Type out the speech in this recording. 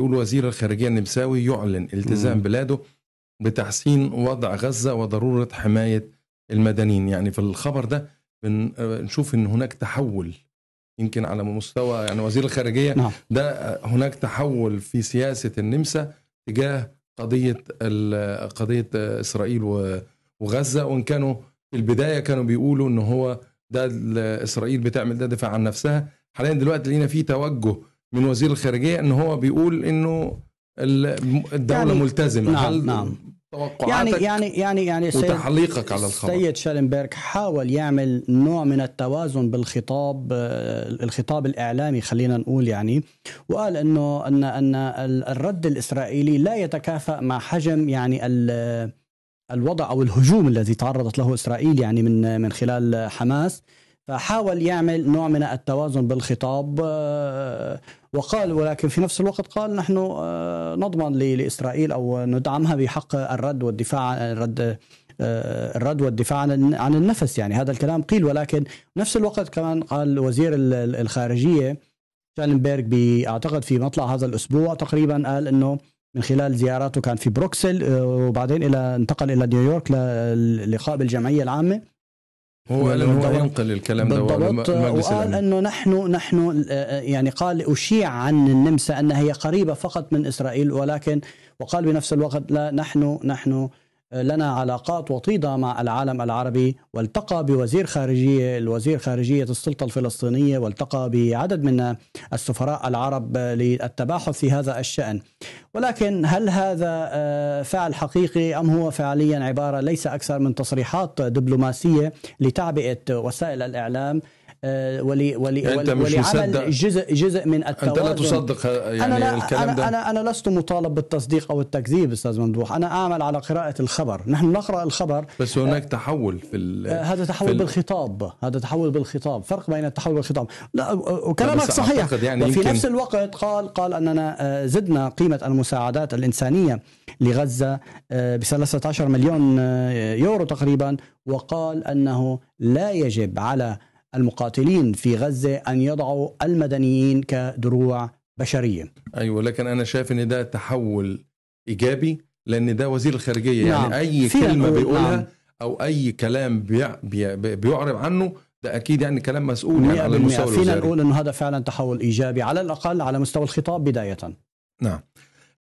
يقول وزير الخارجية النمساوي يعلن التزام مم. بلاده بتحسين وضع غزة وضرورة حماية المدنيين يعني في الخبر ده بنشوف آه، ان هناك تحول يمكن على مستوى يعني وزير الخارجية نعم. ده آه، هناك تحول في سياسة النمسا تجاه قضية آه، قضية إسرائيل وغزة وإن كانوا في البداية كانوا بيقولوا إن هو ده إسرائيل بتعمل ده دفاع عن نفسها حاليا دلوقتي لقينا في توجه من وزير الخارجيه ان هو بيقول انه الدوله يعني ملتزمه نعم هل نعم يعني- توقعاتك يعني يعني يعني يعني وتعليقك على الخبر سيد شالنبرغ حاول يعمل نوع من التوازن بالخطاب آه، الخطاب الاعلامي خلينا نقول يعني وقال انه ان ان الرد الاسرائيلي لا يتكافئ مع حجم يعني الوضع او الهجوم الذي تعرضت له اسرائيل يعني من من خلال حماس فحاول يعمل نوع من التوازن بالخطاب آه، وقال ولكن في نفس الوقت قال نحن آه، نضمن لاسرائيل او ندعمها بحق الرد والدفاع عن الرد آه، الرد والدفاع عن النفس يعني هذا الكلام قيل ولكن نفس الوقت كمان قال وزير الخارجيه شالنبرغ اعتقد في مطلع هذا الاسبوع تقريبا قال انه من خلال زياراته كان في بروكسل وبعدين الى انتقل الى نيويورك للقاء بالجمعيه العامه هو لم ينقل الكلام ده وقال انه نحن نحن آه، يعني قال اشيع عن النمسا انها هي قريبه فقط من اسرائيل ولكن وقال بنفس الوقت لا نحن نحن لنا علاقات وطيدة مع العالم العربي والتقى بوزير خارجية الوزير خارجية السلطة الفلسطينية والتقى بعدد من السفراء العرب للتباحث في هذا الشأن ولكن هل هذا آه، فعل حقيقي أم هو فعليا عبارة ليس أكثر من تصريحات دبلوماسية لتعبئة وسائل الإعلام آه، ولي يعني ولي أنت مش ولعمل جزء جزء من التوازن انت لا تصدق يعني أنا لا الكلام أنا ده انا انا لست مطالب بالتصديق او التكذيب استاذ ممدوح انا اعمل على قراءه الخبر نحن نقرا الخبر بس هناك آه تحول في آه، هذا تحول في بالخطاب هذا تحول بالخطاب فرق بين التحول والخطاب لا وكلامك صحيح يعني وفي نفس الوقت قال قال اننا آه، زدنا قيمه المساعدات الانسانيه لغزه ب 13 مليون يورو تقريبا وقال انه لا يجب على المقاتلين في غزة أن يضعوا المدنيين كدروع بشرية أيوة لكن أنا شايف أن ده تحول إيجابي لأن ده وزير الخارجية يعني نعم. يعني أي كلمة بيقولها نعم. أو أي كلام بي... بي... بيعرب عنه ده اكيد يعني كلام مسؤول يعني على المستوى فينا نقول انه هذا فعلا تحول ايجابي على الاقل على مستوى الخطاب بدايه نعم